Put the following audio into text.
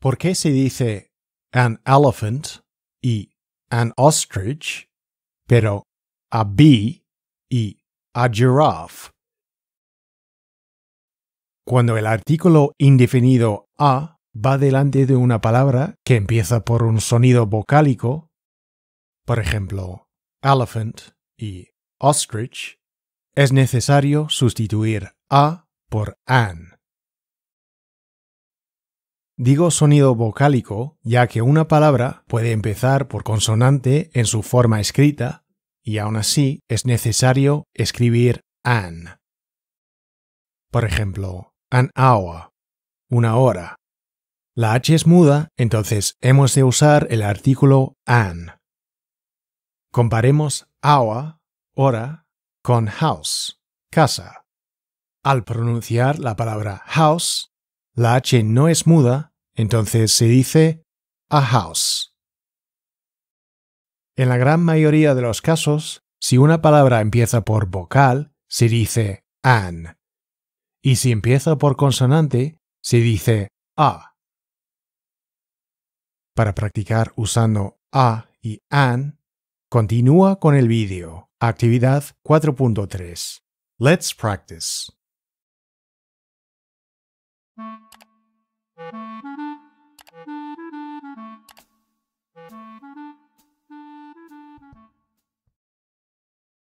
¿Por qué se dice an elephant y an ostrich, pero a bee y a giraffe? Cuando el artículo indefinido a va delante de una palabra que empieza por un sonido vocálico, por ejemplo, elephant y ostrich, es necesario sustituir a por an. Digo sonido vocálico ya que una palabra puede empezar por consonante en su forma escrita y aún así es necesario escribir an. Por ejemplo, an hour, una hora. La H es muda, entonces hemos de usar el artículo an. Comparemos hour, hora, con house, casa. Al pronunciar la palabra house, la H no es muda, entonces se dice a house. En la gran mayoría de los casos, si una palabra empieza por vocal, se dice an. Y si empieza por consonante, se dice a. Para practicar usando a y an, continúa con el vídeo, actividad 4.3. Let's practice. Thank you.